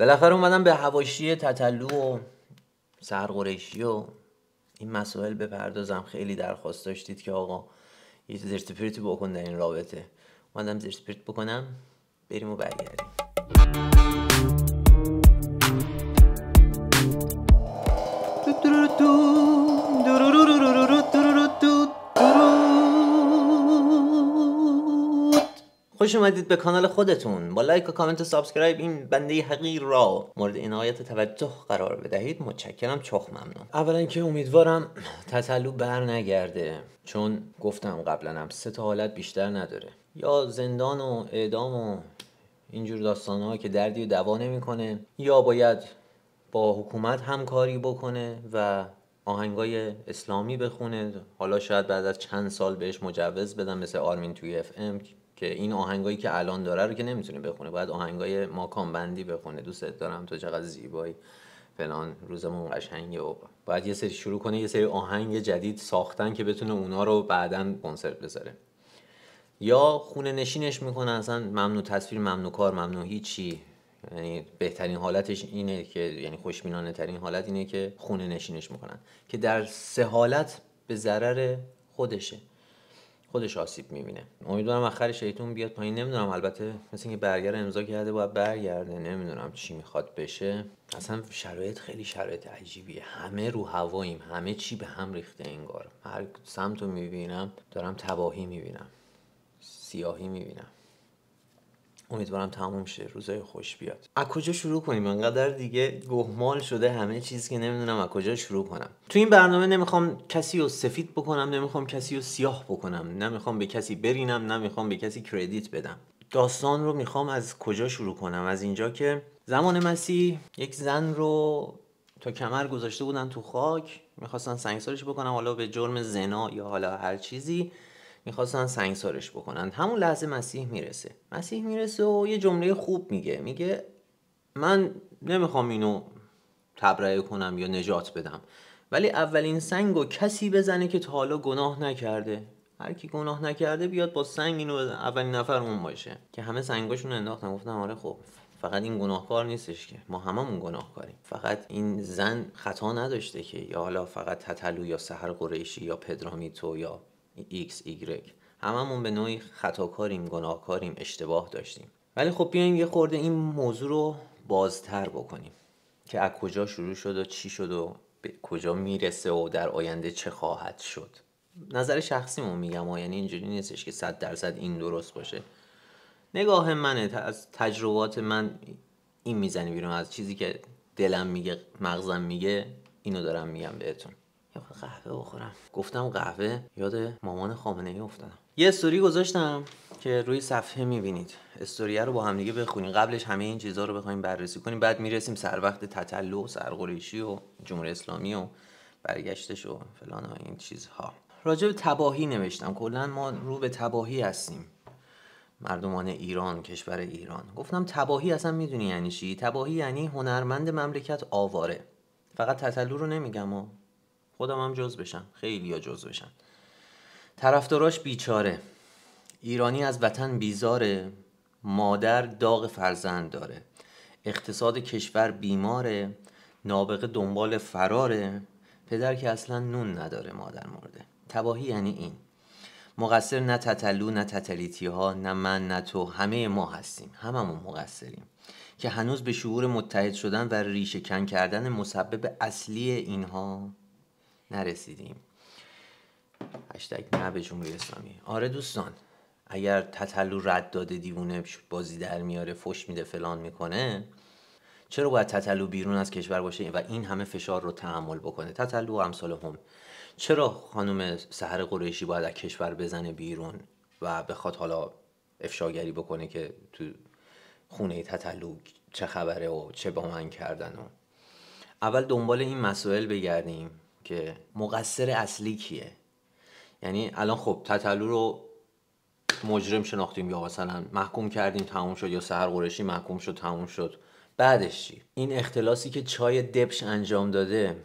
بالاخره اومدم به هواشی تطلو و سرقرشی و این مسائل بپردازم خیلی درخواست داشتید که آقا یه زرسپریت بکن در این رابطه اومدم زرسپریت بکنم بریم و برگردیم خوش اومدید به کانال خودتون با لایک و کامنت و سابسکرایب این بنده حقیر را مورد عنایت توجه قرار بدهید متشکرم چخ ممنون اولا که امیدوارم تطلو بر نگرده چون گفتم قبلا هم سه تا حالت بیشتر نداره یا زندان و اعدام و اینجور داستان ها که دردی و دوا نمیکنه یا باید با حکومت همکاری بکنه و آهنگای اسلامی بخونه حالا شاید بعد از چند سال بهش مجوز بدم مثل آرمین توی اف ام که این آهنگایی که الان داره رو که نمیتونه بخونه باید آهنگای ماکان بندی بخونه دوست دارم تو چقدر زیبایی فلان روزمون قشنگه و باید یه سری شروع کنه یه سری آهنگ جدید ساختن که بتونه اونا رو بعدا کنسرت بذاره یا خونه نشینش میکنه اصلا ممنوع تصویر ممنوع کار ممنوع هیچی یعنی بهترین حالتش اینه که یعنی خوشبینانه ترین حالت اینه که خونه نشینش میکنن که در سه حالت به ضرر خودشه خودش آسیب میبینه امیدوارم آخر شیطون بیاد پایین نمیدونم البته مثل اینکه برگر امضا کرده باید برگرده نمیدونم چی میخواد بشه اصلا شرایط خیلی شرایط عجیبیه همه رو هواییم همه چی به هم ریخته انگار هر سمت رو میبینم دارم تباهی میبینم سیاهی میبینم امیدوارم تموم شه روزای خوش بیاد از کجا شروع کنیم انقدر دیگه گهمال شده همه چیز که نمیدونم از کجا شروع کنم تو این برنامه نمیخوام کسی رو سفید بکنم نمیخوام کسی رو سیاه بکنم نمیخوام به کسی برینم نمیخوام به کسی کردیت بدم داستان رو میخوام از کجا شروع کنم از اینجا که زمان مسیح یک زن رو تا کمر گذاشته بودن تو خاک میخواستن سنگسارش بکنن حالا به جرم زنا یا حالا هر چیزی میخواستن سنگسارش بکنن همون لحظه مسیح میرسه مسیح میرسه و یه جمله خوب میگه میگه من نمیخوام اینو تبرئه کنم یا نجات بدم ولی اولین سنگ و کسی بزنه که تا حالا گناه نکرده هر کی گناه نکرده بیاد با سنگ اینو اولین نفر اون باشه که همه سنگاشون انداختن گفتم آره خب فقط این گناهکار نیستش که ما هممون گناهکاریم فقط این زن خطا نداشته که یا حالا فقط تتلو یا سهر قریشی یا پدرامیتو یا X, Y هممون به نوعی گناه گناهکاریم اشتباه داشتیم ولی خب بیایم یه خورده این موضوع رو بازتر بکنیم که از کجا شروع شد و چی شد و به کجا میرسه و در آینده چه خواهد شد نظر شخصیمون میگم و یعنی اینجوری نیستش که صد درصد این درست باشه نگاه منه از تجربات من این میزنی بیرون از چیزی که دلم میگه مغزم میگه اینو دارم میگم بهتون یا قهوه بخورم گفتم قهوه یاد مامان خامنه ای افتادم یه استوری گذاشتم که روی صفحه میبینید استوریه رو با هم دیگه بخونیم قبلش همه این چیزها رو بخوایم بررسی کنیم بعد میرسیم سر وقت تطلع و سرقریشی و جمهوری اسلامی و برگشتش و فلان و این چیزها راجع به تباهی نوشتم کلا ما رو به تباهی هستیم مردمان ایران کشور ایران گفتم تباهی اصلا میدونی یعنی چی تباهی یعنی هنرمند مملکت آواره فقط تطلو رو نمیگم و خودم هم جز بشم خیلی ها جز بشن طرفداراش بیچاره ایرانی از وطن بیزاره مادر داغ فرزند داره اقتصاد کشور بیماره نابغه دنبال فراره پدر که اصلا نون نداره مادر مرده تباهی یعنی این مقصر نه تتلو نه تتلیتی ها نه من نه تو همه ما هستیم هممون مقصریم که هنوز به شعور متحد شدن و ریشه کن کردن مسبب اصلی اینها نرسیدیم هشتگ نه به جمهوری اسلامی آره دوستان اگر تطلو رد داده دیوونه بازی در میاره فش میده فلان میکنه چرا باید تطلو بیرون از کشور باشه و این همه فشار رو تحمل بکنه تطلو و امثال هم چرا خانم سهر قریشی باید از کشور بزنه بیرون و بخواد حالا افشاگری بکنه که تو خونه تطلو چه خبره و چه با من کردن و اول دنبال این مسائل بگردیم که مقصر اصلی کیه یعنی الان خب تطلو رو مجرم شناختیم یا مثلا محکوم کردیم تموم شد یا سهر قرشی محکوم شد تموم شد بعدش چی این اختلاسی که چای دبش انجام داده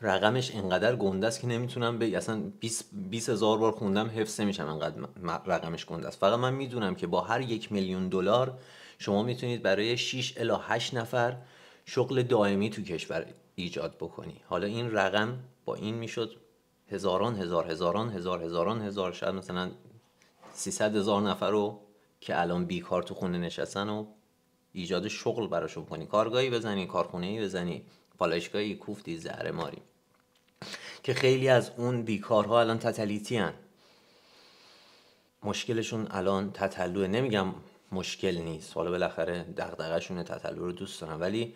رقمش انقدر گنده است که نمیتونم به اصلا 20 20000 هزار بار خوندم حفظ میشم انقدر رقمش گنده است فقط من میدونم که با هر یک میلیون دلار شما میتونید برای 6 الا 8 نفر شغل دائمی تو کشور ایجاد بکنی حالا این رقم با این میشد هزاران هزار هزاران هزار هزاران هزار شاید مثلا 300 هزار نفر رو که الان بیکار تو خونه نشستن و ایجاد شغل براشون کنی کارگاهی بزنی کارخونه ای بزنی پالایشگاهی کوفتی زهره ماری که خیلی از اون بیکارها الان تتلیتی هن. مشکلشون الان تطلوه نمیگم مشکل نیست حالا بالاخره دغدغه‌شون تتلو رو دوست دارن ولی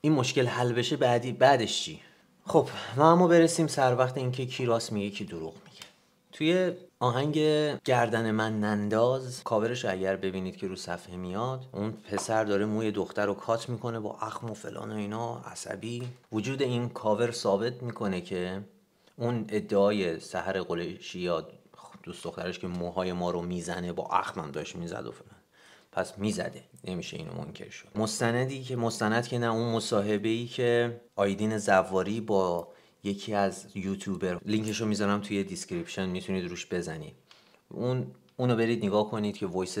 این مشکل حل بشه بعدی بعدش چی خب ما اما برسیم سر وقت اینکه کی راست میگه کی دروغ میگه توی آهنگ گردن من ننداز کاورش اگر ببینید که رو صفحه میاد اون پسر داره موی دختر رو کات میکنه با اخم و فلان و اینا عصبی وجود این کاور ثابت میکنه که اون ادعای سحر قلشی یا دوست دخترش که موهای ما رو میزنه با اخمم داشت میزد و فلان پس میزده نمیشه اینو منکر شد مستندی که مستند که نه اون مصاحبه ای که آیدین زواری با یکی از یوتیوبر لینکش رو میذارم توی دیسکریپشن میتونید روش بزنید اون اونو برید نگاه کنید که وایس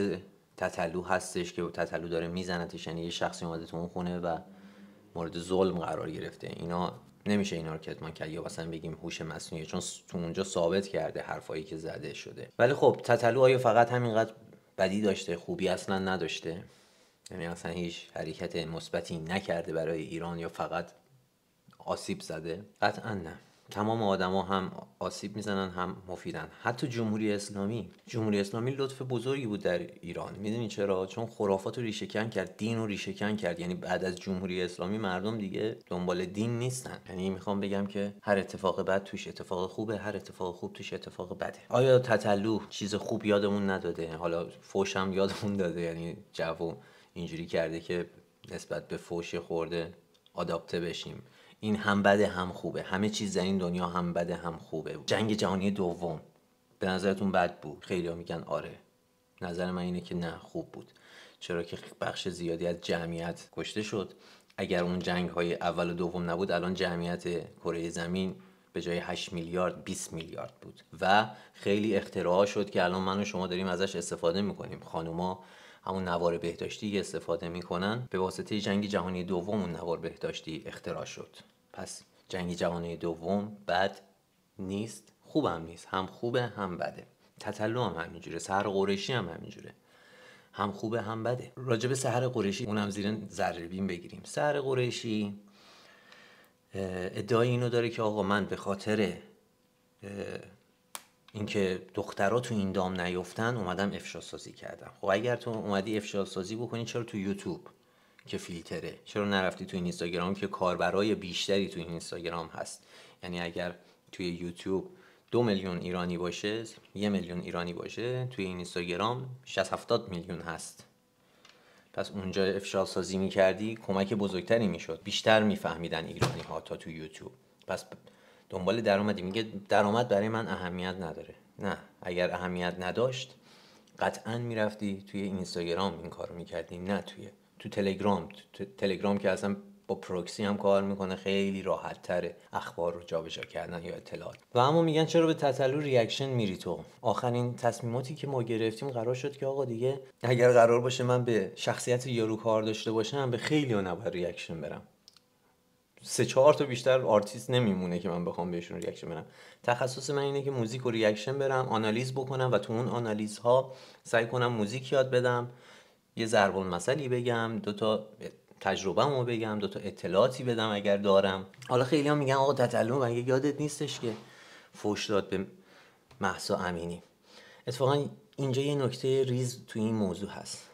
تتلو هستش که تتلو داره میزنتش یعنی یه شخصی اومده تو اون خونه و مورد ظلم قرار گرفته اینا نمیشه اینا رو کتمان کرد یا مثلا بگیم هوش مصنوعی چون تو اونجا ثابت کرده حرفایی که زده شده ولی خب تتلو آیا فقط همینقدر بدی داشته خوبی اصلا نداشته یعنی اصلا هیچ حرکت مثبتی نکرده برای ایران یا فقط آسیب زده قطعا نه تمام آدما هم آسیب میزنن هم مفیدن حتی جمهوری اسلامی جمهوری اسلامی لطف بزرگی بود در ایران میدونی چرا چون خرافات رو ریشهکن کرد دین رو ریشهکن کرد یعنی بعد از جمهوری اسلامی مردم دیگه دنبال دین نیستن یعنی میخوام بگم که هر اتفاق بد توش اتفاق خوبه هر اتفاق خوب توش اتفاق بده آیا تتلو چیز خوب یادمون نداده حالا فوش هم یادمون داده یعنی جو اینجوری کرده که نسبت به فوش خورده آداپته بشیم این هم بده هم خوبه همه چیز در این دنیا هم بده هم خوبه جنگ جهانی دوم به نظرتون بد بود خیلی میگن آره نظر من اینه که نه خوب بود چرا که بخش زیادی از جمعیت کشته شد اگر اون جنگ های اول و دوم نبود الان جمعیت کره زمین به جای 8 میلیارد 20 میلیارد بود و خیلی اختراع شد که الان من و شما داریم ازش استفاده میکنیم خانوما همون نوار بهداشتی استفاده میکنن به واسطه جنگ جهانی دوم اون نوار بهداشتی اختراع شد پس جنگ جهانی دوم بد نیست خوب هم نیست هم خوبه هم بده تطلو هم همینجوره سهر قرشی هم همینجوره هم خوبه هم بده راجب سهر قرشی اونم زیر زربین بگیریم سهر قرشی ادعای اینو داره که آقا من به خاطر اینکه دخترها تو این دام نیفتن اومدم افشا سازی کردم خب اگر تو اومدی افشا سازی بکنی چرا تو یوتیوب که فیلتره چرا نرفتی تو اینستاگرام که کاربرای بیشتری تو اینستاگرام هست یعنی اگر توی یوتیوب دو میلیون ایرانی باشه یه میلیون ایرانی باشه توی اینستاگرام 60 70 میلیون هست پس اونجا افشا سازی میکردی کمک بزرگتری میشد بیشتر میفهمیدن ایرانی ها تا تو یوتیوب پس دنبال درآمدی میگه درآمد برای من اهمیت نداره نه اگر اهمیت نداشت قطعا میرفتی توی اینستاگرام این کارو میکردی نه توی تو تلگرام تو تلگرام که اصلا با پروکسی هم کار میکنه خیلی راحت اخبار رو جابجا کردن یا اطلاعات و اما میگن چرا به تطلو ریاکشن میری تو آخرین تصمیماتی که ما گرفتیم قرار شد که آقا دیگه اگر قرار باشه من به شخصیت یارو کار داشته باشم به خیلی ها ریاکشن برم سه چهار تا بیشتر آرتیست نمیمونه که من بخوام بهشون ریاکشن بدم تخصص من اینه که موزیک و ریاکشن برم آنالیز بکنم و تو اون آنالیز ها سعی کنم موزیک یاد بدم یه ضرب مسئلی بگم دو تا تجربه‌مو بگم دو تا اطلاعاتی بدم اگر دارم حالا خیلی هم میگن آقا تتلو مگه یادت نیستش که فوش داد به محسا امینی اتفاقا اینجا یه نکته ریز تو این موضوع هست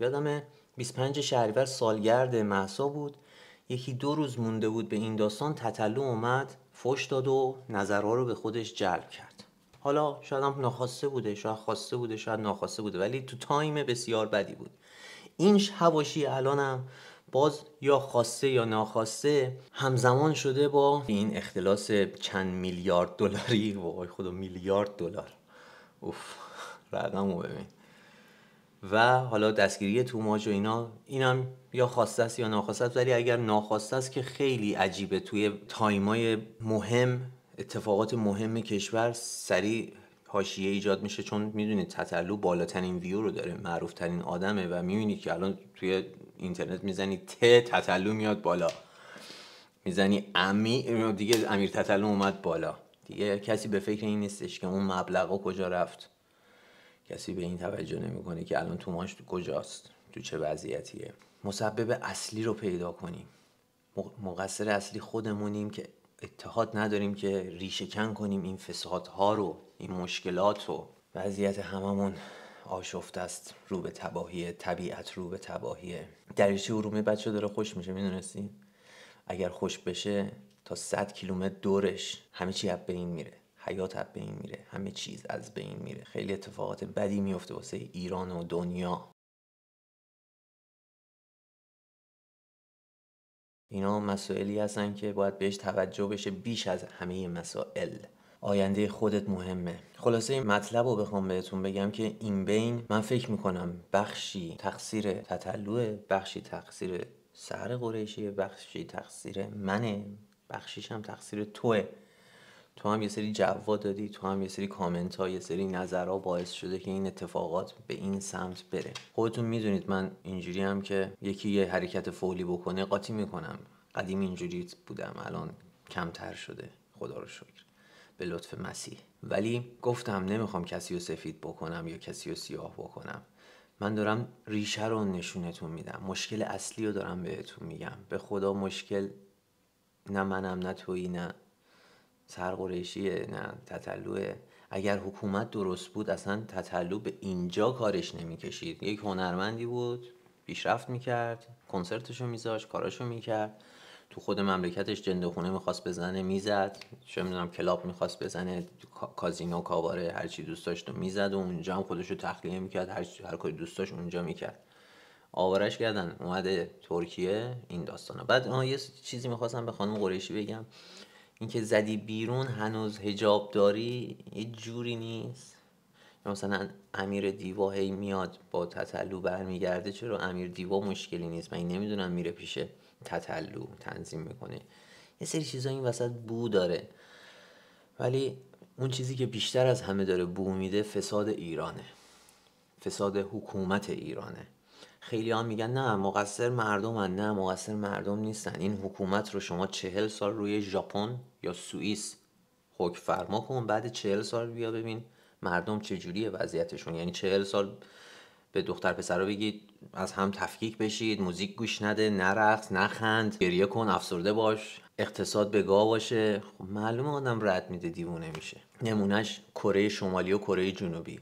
یادم 25 شهریور سالگرد محسا بود یکی دو روز مونده بود به این داستان تطلو اومد فش داد و نظرها رو به خودش جلب کرد حالا شاید هم ناخواسته بوده شاید خواسته بوده شاید ناخواسته بوده ولی تو تایم بسیار بدی بود این حواشی الانم باز یا خواسته یا ناخواسته همزمان شده با این اختلاس چند میلیارد دلاری وای خدا میلیارد دلار اوف رقمو ببین و حالا دستگیری توماج و اینا اینم یا خواسته است یا ناخواسته است ولی اگر ناخواسته است که خیلی عجیبه توی تایمای مهم اتفاقات مهم کشور سریع حاشیه ایجاد میشه چون میدونید تطلو بالاترین ویو رو داره معروف ترین آدمه و میبینی که الان توی اینترنت میزنی ت تطلو میاد بالا میزنی امی دیگه امیر تطلو اومد بالا دیگه کسی به فکر این نیستش که اون مبلغا کجا رفت کسی به این توجه نمیکنه که الان تو توماش کجاست تو چه وضعیتیه مسبب اصلی رو پیدا کنیم مقصر اصلی خودمونیم که اتحاد نداریم که ریشه کن کنیم این فسادها رو این مشکلات رو وضعیت هممون آشفت است رو به تباهی طبیعت رو به تباهی دریچه ارومیه بچه داره خوش میشه میدونستی اگر خوش بشه تا 100 کیلومتر دورش همه چی به این میره حیات از بین میره همه چیز از بین میره خیلی اتفاقات بدی میفته واسه ایران و دنیا اینا مسائلی هستن که باید بهش توجه بشه بیش از همه مسائل آینده خودت مهمه خلاصه این مطلب رو بخوام بهتون بگم که این بین من فکر میکنم بخشی تقصیر تطلوه بخشی تقصیر سهر قریشی بخشی تقصیر منه بخشیش هم تقصیر توه تو هم یه سری جوا دادی تو هم یه سری کامنت ها یه سری ها باعث شده که این اتفاقات به این سمت بره خودتون میدونید من اینجوری هم که یکی یه حرکت فولی بکنه قاطی میکنم قدیم اینجوری بودم الان کمتر شده خدا رو شکر به لطف مسیح ولی گفتم نمیخوام کسی رو سفید بکنم یا کسی رو سیاه بکنم من دارم ریشه رو نشونتون میدم مشکل اصلی رو دارم بهتون میگم به خدا مشکل نه منم نه تویی نه سرقریشیه نه تطلوه اگر حکومت درست بود اصلا تطلو به اینجا کارش نمیکشید یک هنرمندی بود پیشرفت میکرد کنسرتشو میذاش کاراشو میکرد تو خود مملکتش جنده خونه میخواست بزنه میزد چه میدونم کلاب میخواست بزنه کازینو کاباره هر چی دوست داشت و میزد و اونجا هم خودشو تخلیه میکرد هر چی هر کاری دوست داشت اونجا میکرد آوارش کردن اومده ترکیه این داستانه. بعد یه چیزی میخواستم به خانم قریشی بگم اینکه زدی بیرون هنوز هجاب داری یه جوری نیست مثلا امیر دیوا هی میاد با تطلو برمیگرده چرا امیر دیوا مشکلی نیست من نمیدونم میره پیش تطلو تنظیم میکنه یه سری چیزا این وسط بو داره ولی اون چیزی که بیشتر از همه داره بو میده فساد ایرانه فساد حکومت ایرانه خیلی ها میگن نه مقصر مردم هن. نه مقصر مردم نیستن این حکومت رو شما چهل سال روی ژاپن یا سوئیس حکم فرما کن بعد چهل سال بیا ببین مردم چجوریه وضعیتشون یعنی چهل سال به دختر رو بگید از هم تفکیک بشید موزیک گوش نده نرقص نخند گریه کن افسرده باش اقتصاد به گاه باشه خب معلومه آدم رد میده دیوونه میشه نمونهش کره شمالی و کره جنوبی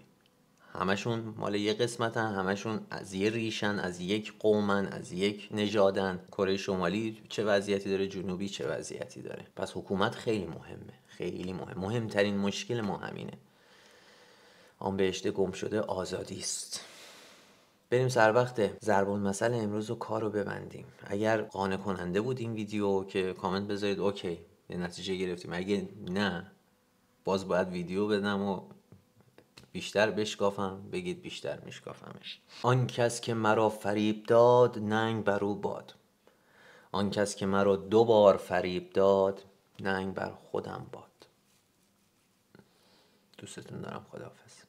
همشون مال یه قسمتن همشون از یه ریشن از یک قومن از یک نژادن کره شمالی چه وضعیتی داره جنوبی چه وضعیتی داره پس حکومت خیلی مهمه خیلی مهم مهمترین مشکل ما همینه آن بهشته گم شده آزادی است بریم سر وقت زربان مسئله امروز رو کار رو ببندیم اگر قانع کننده بود این ویدیو که کامنت بذارید اوکی نتیجه گرفتیم اگه نه باز باید ویدیو بدم و بیشتر بشکافم بگید بیشتر میشکافمش آن کس که مرا فریب داد ننگ بر او باد آن کس که مرا دو بار فریب داد ننگ بر خودم باد دوستتون دارم خداحافظ